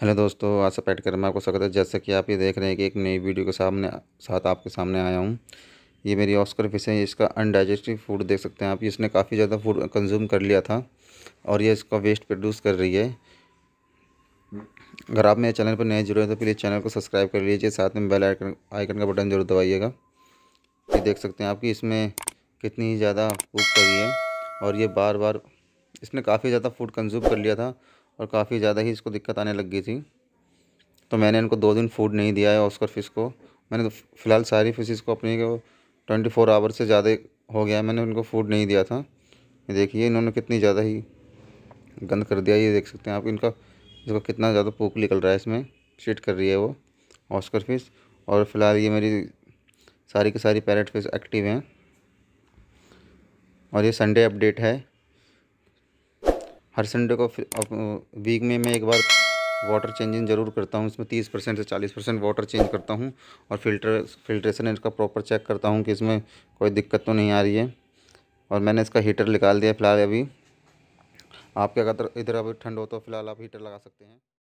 hello दोस्तों से PAT कर मैं आपको स्वागत है जैसा कि आप ये देख रहे हैं कि एक नई वीडियो के सामने साथ आपके सामने आया हूँ ये मेरी ऑस्कर फिश है इसका अनडाइजेस्टिव फूड देख सकते हैं आप इसने काफ़ी ज़्यादा फूड कंज्यूम कर लिया था और ये इसका वेस्ट प्रोड्यूस कर रही है अगर आप मेरे चैनल पर नए जुड़े हैं तो प्लीज़ चैनल को सब्सक्राइब कर लीजिए साथ में बेल आइकन आइकन का बटन जरूर दबाइएगा ये देख सकते हैं आप कि इसमें कितनी ज़्यादा फूड करी है और ये बार बार इसने काफ़ी ज़्यादा फूड कंज्यूम कर लिया था और काफ़ी ज़्यादा ही इसको दिक्कत आने लग गई थी तो मैंने इनको दो दिन फूड नहीं दिया है ऑस्कर फ़िश को मैंने तो फ़िलहाल सारी फिशेज़ को अपने ट्वेंटी फोर आवर से ज़्यादा हो गया है मैंने उनको फूड नहीं दिया था ये देखिए इन्होंने कितनी ज़्यादा ही गंद कर दिया ये देख सकते हैं आप इनका इसका कितना ज़्यादा पूक निकल रहा है इसमें चीट कर रही है वो ऑस्कर फिश और फिलहाल ये मेरी सारी की सारी पैरेट फिश एक्टिव हैं और ये संडे अपडेट है हर संडे को वीक में मैं एक बार वाटर चेंजिंग ज़रूर करता हूँ इसमें तीस परसेंट से चालीस परसेंट वाटर चेंज करता हूँ और फिल्टर फिल्ट्रेशन इसका प्रॉपर चेक करता हूँ कि इसमें कोई दिक्कत तो नहीं आ रही है और मैंने इसका हीटर निकाल दिया फ़िलहाल अभी आपके अगर इधर अभी ठंड हो तो फ़िलहाल आप हीटर लगा सकते हैं